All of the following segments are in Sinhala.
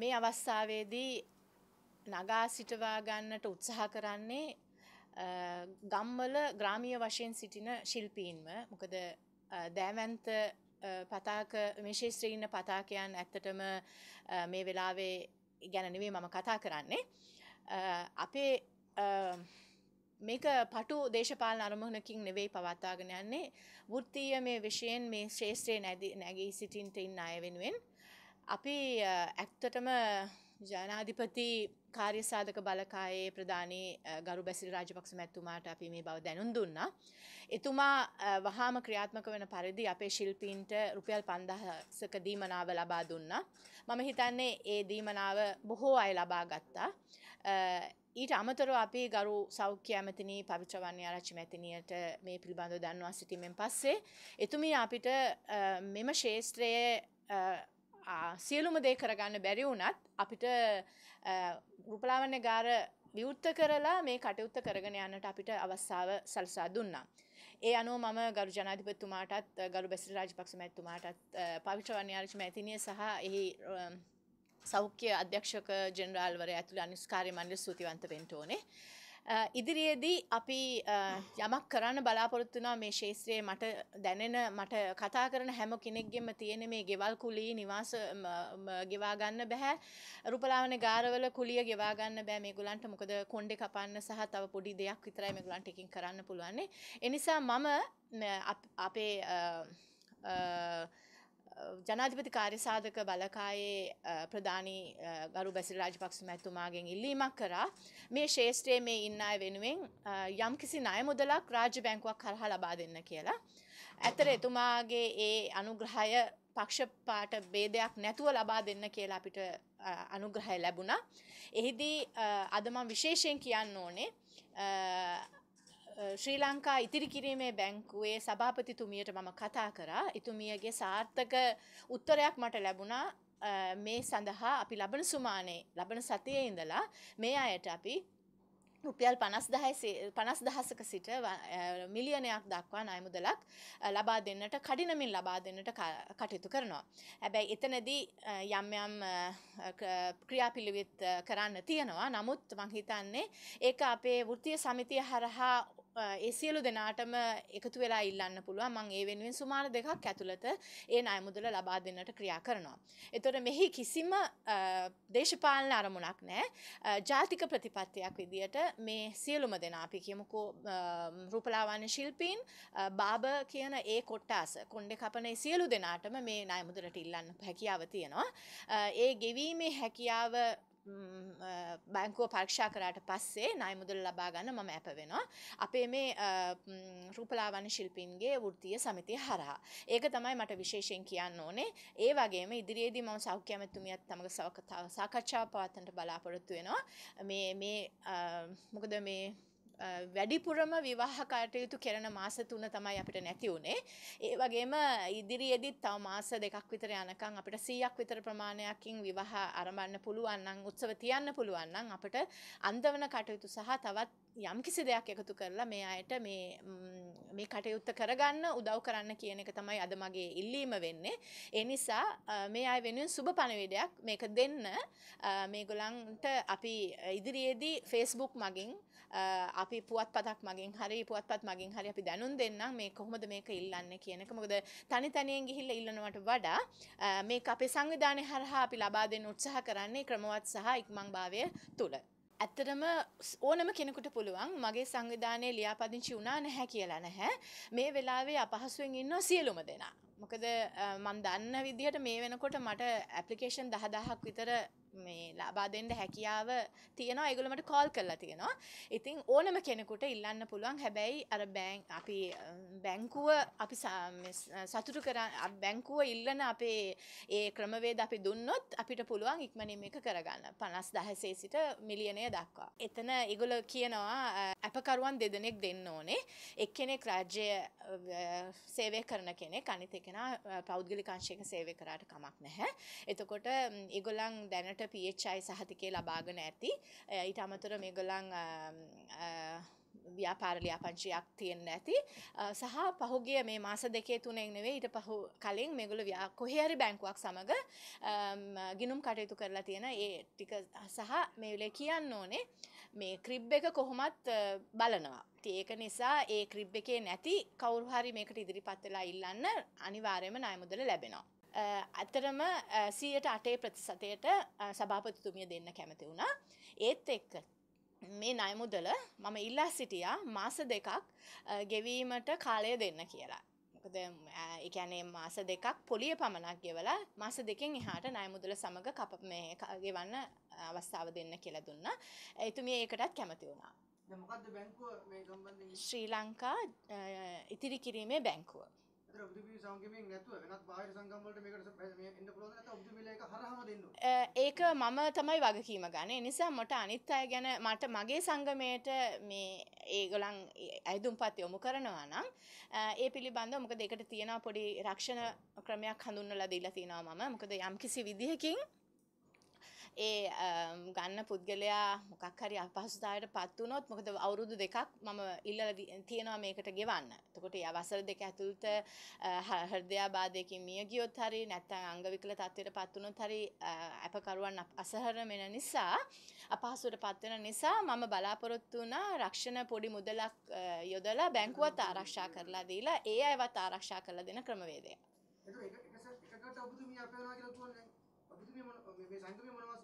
මේ අවස්ථාවේදී නගා සිටවා ගන්නට උත්සාහ කරන්නේ ගම්වල ග්‍රාමීය වශයෙන් සිටින ශිල්පීන්ම මොකද දෑවන්ත පතාක විශේෂත්‍රීන්න පතාකයන් ඇත්තටම මේ වෙලාවේ ගැනනවේ මම කතා කරන්නේ. අපේ මේක පටු දේශපාල අරමුණකින් නෙවෙයි පවත්තාගෙන යන්නේ වෘත්තීය මේ විශයෙන් මේ ශේෂත්‍රය නැගී සිටින්ට ඉන්න අය වෙනුවෙන්. අපි ඇත්තටම ජනාධිපති කාර්යසාධක බලකායේ ප්‍රධානී ගරු බැසිරි රාජපක්ෂ මැතිතුමාට අපි මේ බව දැනුම් දුන්නා. එතුමා වහාම ක්‍රියාත්මක වෙන පරිදි අපේ ශිල්පීන්ට රුපියල් 5000ක දීමනාව ලබා දුන්නා. මම හිතන්නේ ඒ දීමනාව බොහෝ අය ලබා ගත්තා. ඊට අමතරව අපේ ගරු සෞඛ්‍ය ඇමතිනී පවිත්‍රවන්නේ ආරච්චි මැතිනියට මේ පිළිබඳව දන්වා සිටීමෙන් පස්සේ එතුමිය අපිට මෙම ශේෂ්ත්‍රයේ සියලුම දේ කරගන්න බැරි වුණත් අපිට ගෘපලාවන්‍ය ගාර විවෘත්ත කරලා මේ කටයුත්ත කරගෙන යන්නට අපිට අවස්සාාව සල්සා දුන්නා. ඒ අනුව මම ගරු ජනාධිපතුමාටත් ගරු බැසිරි රාජපක්ෂ මැතිතුමාටත් පවිත්‍ර වන්‍යාරච්ච මැතිනිය සහ එහි සෞඛ්‍ය අධ්‍යක්ෂක ජෙනරාල්වර ඇතුළ අනිස්කාරය මණ්ඩල සූතිවන්ත වෙන්ට ඕනේ. ඉදිරියේදී අපි යමක් කරන්න බලාපොරොත්තුනා මේ ශේත්‍රයේ මට දැනෙන මට කතා කරන හැම කෙනෙක්ගෙම තියෙන මේ ගෙවල් කුලී නිවාස ගෙවා ගන්න බෑ රුපලාවන ගාරවල කුලිය ගෙවා ගන්න බෑ මේගොල්ලන්ට මොකද කොණ්ඩේ කපන්න සහ තව පොඩි දෙයක් විතරයි මේගොල්ලන්ට එකකින් කරන්න පුළුවන්. ඒ නිසා මම අපේ ජනාධිපති කාර්යසාධක බලකායේ ප්‍රධානී ගරු බැසිල් රාජපක්ෂ මැතිතුමාගෙන් ඉල්ලීමක් කරා මේ ශේෂ්ත්‍රයේ මේ ඉන්න අය වෙනුවෙන් යම්කිසි ණය මුදලක් රාජ්‍ය බැංකුවක් කරහා ලබා දෙන්න කියලා. ඇතර එතුමාගේ ඒ අනුග්‍රහය පක්ෂපාට ભેදයක් නැතුව ලබා දෙන්න කියලා අපිට අනුග්‍රහය ලැබුණා. එහිදී අද මම විශේෂයෙන් කියන්න ඕනේ ශ්‍රී ලංකා ඉතිරි කිරීමේ බැංකුවේ සභාපතිතුමියට මම කතා කරා එතුමියගේ සාර්ථක උත්තරයක් මට ලැබුණා මේ සඳහා අපි ලබන සුමානේ ලබන සතියේ ඉඳලා මේ අයට අපි රුපියල් පනස් දහසක සිට මිලියනයක් දක්වා නයමුදලක් ලබා දෙන්නට කඩිනමින් ලබා දෙන්නට කටයුතු කරනවා. හැබැයි එතනදී යම් යම් ක්‍රියාපිළිවෙත් කරන්න තියෙනවා. නමුත් මං හිතන්නේ ඒක අපේ වෘත්තීය සමිතිය හරහා ඒ සියලු දෙනාටම එකතු වෙලා ඉල්ලන්න පුළුවන් මම ඒ වෙනුවෙන් සුමාන දෙකක් ඇතුළත ඒ ණය මුදල ලබා දෙන්නට ක්‍රියා කරනවා. එතකොට මෙහි කිසිම දේශපාලන අරමුණක් නැහැ. ජාතික ප්‍රතිපත්තියක් විදියට මේ සියලුම දෙනා අපි කියමුකෝ රූපලාවන්‍ය ශිල්පීන් බාබ කියන ඒ කොට්ටාස කොණ්ඩේ කපන ඒ සියලු දෙනාටම මේ ණය මුදලට ඉල්ලන්න හැකියාව තියෙනවා. ඒ ගෙවීමේ හැකියාව බැංකුව පරක්ෂා කරාට පස්සේ නයමුදල් ලබා ගන්න මම ඇප වෙනවා. අපේ මේ රූපලාවන ශිල්පීන්ගේ වෘත්තිය සමිතිය හරහා. ඒක තමයි මට විශේෂයෙන් කියන්න ඕනේ. ඒ වගේම ඉදිරියේදී මම සෞඛ්‍ය ඇමතුමියත් සමග සාකච්ඡාව පවත්වන්නට බලාපොරොත්තු වෙනවා. මේ මේ මොකද මේ වැඩිපුරම විවාහ කටයුතු කරන මාස තුන තමයි අපිට නැති වුණේ. ඒ වගේම ඉදිරියේදීත් තව මාස දෙකක් විතර යනකම් අපිට 100ක් විතර ප්‍රමාණයකින් විවාහ ආරම්භන්න පුළුවන් නම් උත්සව තියන්න පුළුවන් නම් අපිට අන්දවන කටයුතු සහ තවත් යම්කිසි දෙයක් එකතු කරලා මේ අයට මේ මේ කටයුත්ත කරගන්න උදව් කරන්න කියන එක තමයි අද මගේ ඉල්ලීම වෙන්නේ. ඒ නිසා මේ අය වෙනුවෙන් සුබ පණවිඩයක් මේක දෙන්න මේගොල්ලන්ට අපි ඉදිරියේදී Facebook මගින් අපි පුවත්පතක් මගින් හරි පුවත්පත් මගින් හරි අපි දැනුම් දෙන්නම් මේ කොහොමද මේක ඉල්ලන්නේ කියන එක. මොකද තනි තනියෙන් ගිහිල්ලා ඉල්ලනවට වඩා මේක අපේ සංවිධානය හරහා අපි ලබා දෙන්න උත්සාහ කරන්නේ ක්‍රමවත් සහ ඉක්මන්භාවය තුළ. ඇත්තටම ඕනම කෙනෙකුට පුළුවන් මගේ සංවිධානයේ ලියාපදිංචි වුණා නැහැ කියලා නැහැ. මේ වෙලාවේ අපහසුවෙන් ඉන්න සියලුම දෙනා. මොකද මම දන්න විදිහට මේ වෙනකොට මට ඇප්ලිකේෂන් 10000ක් විතර මේ ලබා දෙන්න හැකියාව තියෙන ඒගොලමට කෝල් කරලා තියෙනවා ඉතින් ඕනම කෙනෙකුට ඉල්ලන්න පුළුවන් හැබැයි අර බෑන් අපි බැංකුව අපි සතුටු කර බැංකුව ඉල්ලන අපේ ඒ ක්‍රමවේද අපි දුන්නොත් අපිට පුළුවන් ඉක්මනින් එක කරගන්න පනස් දහසේ සිට මිලියනය දක්වා එතන ඉගොල කියනවා අපකරුවන් දෙදෙනෙක් දෙන්න ඕනේ එක්කෙනෙක් රාජ්‍ය සේවය කරන කෙනෙක් අනිත කෙන පෞද්ගලිකංශයක සේවය කරාට කමක් නැහැ එතකොට ඉගොලන් දැනට දැනට පHI සහතිකේ ලබාගෙන ඇති ඊට අමතර මේගොල්ලන් ව්‍යාපාරලියාපංචියක් තියෙන්න ඇති සහ පහුගිය මේ මාස දෙකේ තුනෙන් නෙවෙයි ඊට පහු කලින් මේගොල්ලෝ ව්‍යා කොහේ හරි බැංකුවක් සමග ගිණුම් කටයුතු කරලා තියෙන ඒ ටික සහ මේ වෙලේ කියන්න ඕනේ මේ ක්‍රිබ් එක කොහොමත් බලනවා ඒක නිසා ඒ ක්‍රිබ් එකේ නැති කවුරු හරි මේකට ඉදිරිපත් වෙලා ඉල්ලන්න අනිවාර්යයෙන්ම ණය මුදල ලැබෙනවා ඇතරම සීයට අටේ ප්‍රතිසතයට සභාපතිතුමිය දෙන්න කැමති වුණා ඒත් එක්ක මේ නයමුදල මම ඉල්ලා සිටියා මාස දෙකක් ගෙවීමට කාලය දෙන්න කියලා. මොකද එකනේ මාස දෙකක් පොලිය පමණක් ගෙවලා මාස දෙකෙන් එහාට නයමුදල සමඟ කප මේ ගෙවන්න අවස්ථාව දෙන්න කියලා දුන්න. එතුමිය ඒකටත් කැමති වුණා. ශ්‍රී ලංකා ඉතිරි කිරීමේ බැංකුව. විතර උපදෙවි සංගමයෙන් නැතුව වෙනත් බාහිර සංගම් වලට මේකට මේ එන්න පුළුවන්ද නැත්නම් උපදෙවිලා එක හරහාම දෙන්න ඕනේ ඒක මම තමයි වගකීම ගන්න. ඒ නිසා මට අනිත් අය ගැන මට මගේ සංගමයට මේ ඒගොල්ලන් ඇයිදුම්පත් යොමු කරනවා නම් ඒ පිළිබඳව මොකද ඒකට තියෙනවා පොඩි රක්ෂණ ක්‍රමයක් හඳුන්වලා දීලා තියෙනවා මම. මොකද යම්කිසි විදිහකින් ඒ ගන්න පුද්ගලයා මොකක් හරි අපහසුතාවයට පත් වුණොත් මොකද අවුරුදු දෙකක් මම ඉල්ලලා තියෙනවා මේකට ගෙවන්න. එතකොට යා වසර දෙක ඇතුළත හෘදයාබාධයකින් මිය ගියොත් හරි නැත්නම් අංගවිකල තත්ත්වයට පත් වුණොත් හරි අපකරුවන් අසහරණ වෙන නිසා අපහසුවට පත් වෙන නිසා මම බලාපොරොත්තු වුණා රක්ෂණ පොඩි මුදලක් යොදලා බැංකුවත් ආරක්ෂා කරලා දීලා ඒ අයවත් ආරක්ෂා කරලා දෙන ක්‍රමවේදය. එතකොට ඒක එක එකකට ඔබතුමිය අපේනවා කියලා තුන්නේ ඔබතුමිය මොන මේ සංගමයේ මොනවා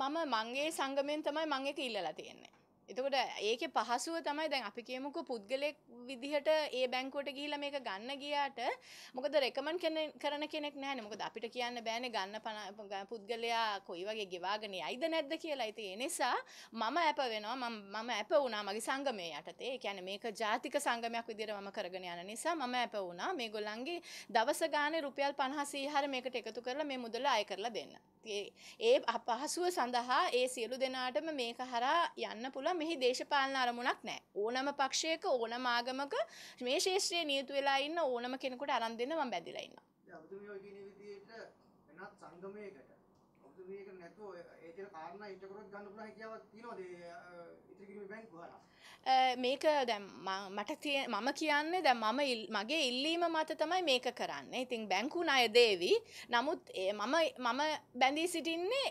මම මගේ සංගමෙන් තමයි මං එක ඉල්ලලා තියෙන්නේ. එතකොට ඒක පහසුව තමයි දැන් අපි කියමුකු පුද්ගලෙක් විදිහට ඒ බැංකුවට ගිහිලා මේක ගන්න ගියාට මොකද රෙකමන්ඩ් කරන කෙනෙක් නැහැ නේ. මොකද අපිට කියන්න බෑනේ ගන්න පුද්ගලයා කොයි වගේ ගෙවාගෙන යයිද නැද්ද කියලා. ඉතින් ඒ නිසා මම ඇප වෙනවා. මම මම ඇප වුණා මගේ සංගමයේ යටතේ. ඒ කියන්නේ මේක ජාතික සංගමයක් විදිහට මම කරගෙන යන නිසා මම ඇප වුණා. මේගොල්ලන්ගේ දවස ගානේ රුපියල් 50 100 මේකට එකතු කරලා මේ මුදල අය කරලා දෙන්න. ඒ අපහසුව සඳහා ඒ සියලු දෙනාටම මේක හරහා යන්න පුළුවන්. නිසා මෙහි දේශපාලන අරමුණක් නෑ. ඕනම පක්ෂයක ඕනම ආගමක මේ ශේෂත්‍රයේ නියුතු වෙලා ඉන්න ඕනම කෙනෙකුට අරන් දෙන්න මම බැඳිලා ඉන්නවා. ඔබතුමියෝ කියන විදිහට වෙනත් සංගමයකට ඔබතුමියක නැතුව ඒ කියන කාරණා ඊට කරොත් ගන්න පුළුවන් හැකියාවක් තියනවාද ඉතිරි කිරීමේ බැංකුව හරහා මේක දැන් මට තියෙන මම කියන්නේ දැන් මම මගේ ඉල්ලීම මත තමයි මේක කරන්නේ. ඉතින් බැංකු ණය දේවි. නමුත් මම මම බැඳී සිටින්නේ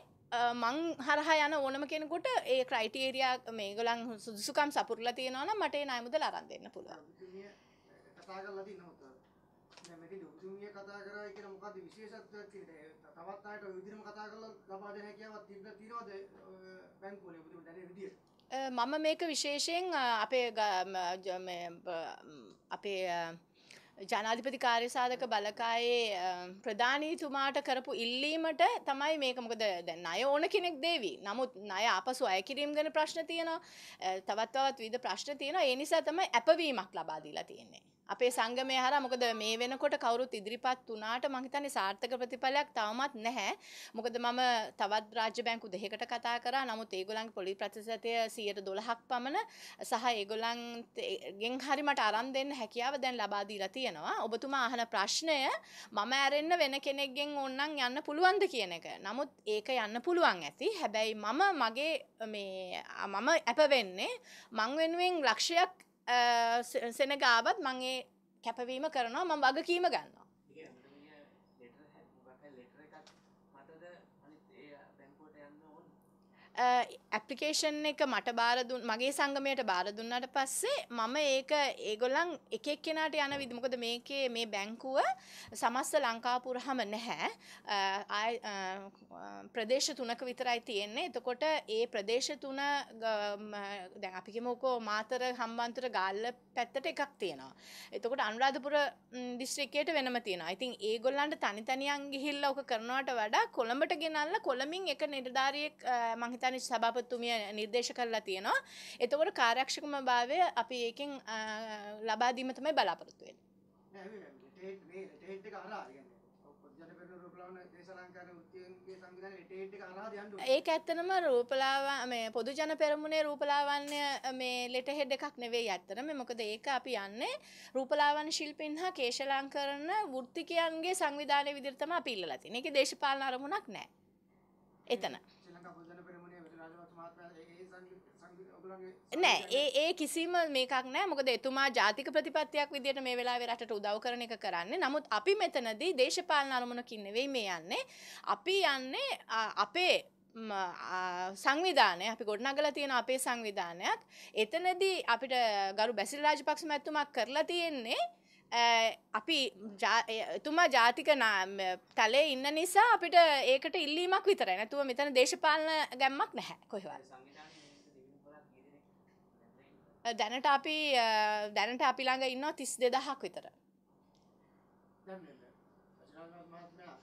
මං හරහා යන ඕනම කෙනකොට ඒ ක්‍රයිටේරයා මේගොලන් සුදුසුකම් සපුරලා තියෙනවන මටේ නයමුද ලරන් දෙන්න පුළුවන් කතා කරලා තින්නහොත මෙතන උතුමිය කතා කරා කියන මොකද්ද විශේෂත්වයක් කියන්නේ තවත් අයට ඔය විදිහම කතා කරලා ලබා දෙන හැකියාවක් තිබ්බ තියනවද බැංකුවල ඔබතුම දැනේ විදියට මම මේක විශේෂයෙන් අපේ අපේ ජනාධිපති කාර්යසාධක බලකායේ ප්‍රධානීතුමාට කරපු ඉල්ලීමට තමයි මේක මොකද දැන් ණය ඕන කෙනෙක් දේවි. නමුත් ණය ආපසු අය කිරීම ගැන ප්‍රශ්න තියෙනවා. තවත් තවත් විවිධ ප්‍රශ්න තියෙනවා. ඒ නිසා තමයි අපවීමක් ලබා දීලා තියෙන්නේ. අපේ සංගමය හර මොකද මේ වෙනකොට කවුරුත් ඉදිරිපත් වුණාට මං හිතන්නේ සාර්ථක ප්‍රතිඵලයක් තවමත් නැහැ. මොකද මම තවත් රාජ්‍ය බැංකු දෙකකට කතා කරා. නමුත් ඒගොල්ලන්ගේ පොලි ප්‍රතිශතය 112ක් පමණ සහ ඒගොල්ලන්ගෙන් හරි මට අරන් දෙන්න හැකියාව දැන් ලබා දීලා තියෙනවා. ඔබතුමා අහන ප්‍රශ්නය මම ඇරෙන්න වෙන කෙනෙක්ගෙන් ඕනනම් යන්න පුළුවන්ද කියන එක. නමුත් ඒක යන්න පුළුවන් ඇති. හැබැයි මම මගේ මේ මම ඇප වෙන්නේ මං වෙනුවෙන් ලක්ෂයක් සෙනගාවත් මගේ කැපවීම කරනවා මම වගකීම ගන්නවා. ඇපලිකේෂන් එක මට බාරදුන් මගේ සංගමයට බාර දුන්නට පස්සේ මම ඒක ඒගොල්ලන් එකක් කෙනට යන විදිමකොද මේකේ මේ බැංකුව සමස්ත ලංකාපුරහම නැහැ ප්‍රදේශ තුනක විතරයි තියෙන්නේ එතකොට ඒ ප්‍රදේශ තුන දැන් අපිකමෝකෝ මාතර හම්බන්තර ගාල්ල පැත්තට එකක් තියෙනවා එතකොට අනුරාධපුර දිස්ත්‍රික්කයට වෙනම තියෙනවා ඉතින් ඒගොල්ලන්ට තනිතනියන් ගිහිල්ල ඕක කරනවට වඩා කොළඹට ගෙනල්ල කොළමින් එක නිර්ධාරියෙක් මහිත හිතන සභාපත්තුමිය නිර්දේශ කරලා තියෙනවා එතවට කාරක්ෂකම භාවය අපි ඒකෙන් ලබාදීම තමයි බලාපොරොත්තුවෙන් ඒක ඇත්තනම රූපලාවා මේ පොදු ජන පෙරමුණේ රූපලාවන්‍ය මේ ලෙට හෙඩ් එකක් නෙවෙයි ඇත්තනම මොකද ඒක අපි යන්නේ රූපලාවන් ශිල්පින් හා කේශලාං කරන වෘත්තිකයන්ගේ සංවිධානය විදිහට තමයි අපි ඉල්ලලා තියෙන්නේ. ඒකේ දේශපාලන අරමුණක් නැහැ. එතන නෑ ඒ ඒ කිසිම මේකක් නෑ මොකද එතුමා ජාතික ප්‍රතිපත්තියක් විදිහට මේ වෙලාවේ රටට උදව් කරන එක කරන්නේ. නමුත් අපි මෙතනදී දේශපාලන අරමුණකින් නෙවෙයි මේ යන්නේ. අපි යන්නේ අපේ සංවිධානය අපි ගොඩනගලා තියෙන අපේ සංවිධානයක් එතනදී අපිට ගරු බැසිල් රාජපක්ෂ මැතිතුමා කරලා තියෙන්නේ අපි එතුමා ජාතික තලේ ඉන්න නිසා අපිට ඒකට ඉල්ලීමක් විතරයි. නැතුව මෙතන දේශපාලන ගැම්මක් නැහැ කොහෙවත්. දැනට අපි දැනට අපි ළඟ ඉන්නවා 32000ක් විතර. දැන් මේ රජනාගම මහත්මයා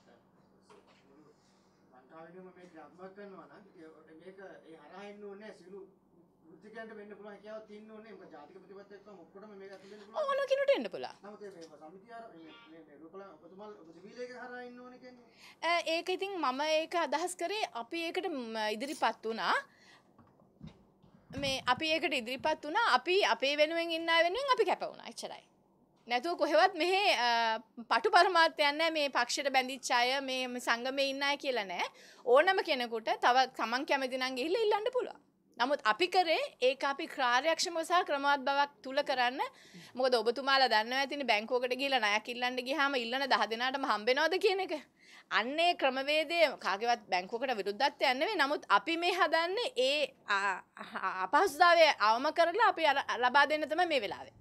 ලංකාවේම මේ ක්‍රියාත්මක කරනවා නම් මේක ඒ හරහා එන්න ඕනේ සිළු ෘතිකයන්ට වෙන්න පුළුවන් හැකියාවක් තියෙන්න ඕනේ. මොකද ජාතික ප්‍රතිපත්තිය එක්කම ඔක්කොටම මේක ඇතුළේ වෙන්න පුළුවන්. ඕන කිනුට එන්න පුළුවන්. නමුත් මේ සමිතිය අර මේ මේ රූපල ඔබතුමල් ඔබතුමීලේක හරහා එන්න ඕනේ කියන්නේ. ඒක ඉතින් මම ඒක අදහස් කරේ අපි ඒකට ඉදිරිපත් වුණා. මේ අපි ඒකට ඉදිරිපත් වුණා අපි අපේ වෙනුවෙන් ඉන්න වෙනුවෙන් අපි කැපවුණ එච්චරයි නැතුව කොහෙවත් මෙහෙ පටු පරමාත්‍යයන්න මේ පක්ෂයට බැඳිච්චාය මේ සංගමය ඉන්නයි කියලනෑ ඕනම කෙනකුට තව තමන් කැමතිනන් ගිහිල්ල ඉල්ලන්න පුළුවන් නමුත් අපි කරේ ඒ අපි ක්‍රාර්යක්ෂම සහ ක්‍රමවත් බවක් තුළ කරන්න මොකද ඔබතුමාලා දන්න ඇතින බැංකෝකට ගිල නයක් ඉල්ලන්න ගිහම ඉල්ලන දහ දෙනාටම හම්බෙනවද කියන එක. අන්නේ ක්‍රමවේදය කාගවත් බැංකෝකට විරුද්ධත්වය යන්නේ නමුත් අපි මේ හදන්නේ ඒ අපහසුදාවය අවම කරලා අපි ලබා දෙන්න තම මේ වෙලාවේ.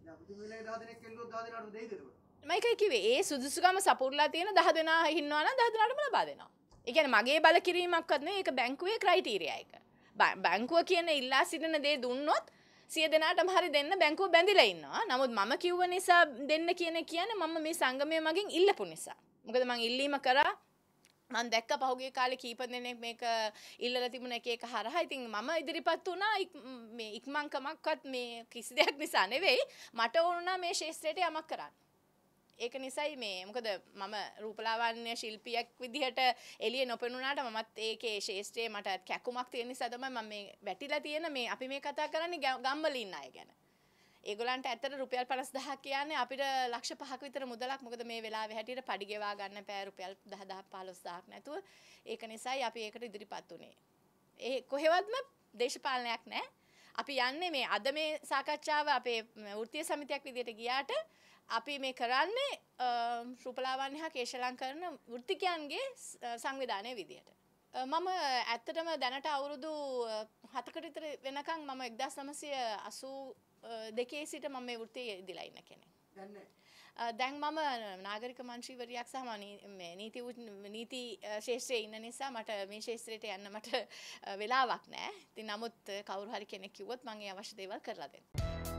මයිකයි කිවේ ඒ සුදුසුකම සපුරලා තියෙන දහ දෙනා හින්නවන දහදනාටම ලබා දෙනවා. එකන මගේ බල කිරීමක්වත්න ඒ බැංකුවේ ක්‍රයිටීරයා එක. බැංකුව කියන ඉල්ලා සිටින දේ දුන්නොත් සිය දෙනාටම හරි දෙන්න බැංකුව බැඳිලා ඉන්නවා. නමුත් මම කිව්ව නිසා දෙන්න කියන කියන්නේ මම මේ සංගමය මගෙන් ඉල්ලපු නිසා. මොකද මං ඉල්ලීම කරා මන් දැක්ක පහුගේ කාලෙ කීප දෙනෙක් මේක ඉල්ලල තිබුණ එක එක හරහා ඉතින් මම ඉදිරිපත් වුණා මේ ඉක්මංකමක්වත් මේ කිසි දෙයක් නිසා නෙවෙයි මට ඕනුනා මේ ශේෂත්‍රයට යමක් කරන්න ඒක නිසයි මේ මොකද මම රූපලාවන්‍ය ශිල්පියක් විදිහට එළිය නොපෙනුනාට මමත් ඒකේ ශේෂ්ත්‍රයේ මට කැකුමක් තියෙන නිසා තමයි මම මේ වැටිලා තියෙන මේ අපි මේ කතා කරන්නේ ගම්වල ඉන්න අය ගැන. ඒගොලන්ට ඇතර රුපියල් පනස් දහ කියන්නේ අපිට ලක්ෂ පහක් විතර මුදලක් මොකද මේ වෙලා හැටියට පඩිගෙවා ගන්න පෑ රුපියල් දහදහ පාලොස්දාක් නැතුව ඒක නිසයි අපි ඒකට ඉදිරිපත් වනේ. ඒ කොහෙවත්ම දේශපාලනයක් නෑ අපි යන්නේ මේ අද මේ සාකච්ඡාව අපේ වෘත්තීය සමිතියක් විදිහට ගියාට අපි මේ කරන්නේ රූපලාවන්‍ය හා කේශලං කරන වෘත්තිකයන්ගේ සංවිධානය විදිහට. මම ඇත්තටම දැනට අවුරුදු හතකට විතර වෙනකන් මම 1982 සිට මම මේ වෘත්තියේ ඉදලා ඉන්න කෙනෙක්. දැන් දැන් මම නාගරික මන්ත්‍රීවරයක් සහ නීති නීති ශේෂත්‍රයේ ඉන්න නිසා මට මේ ශේෂත්‍රයට යන්න මට වෙලාවක් නෑ. ඉතින් නමුත් කවුරු හරි කෙනෙක් කිව්වොත් මම ඒ අවශ්‍ය දේවල් කරලා දෙනවා.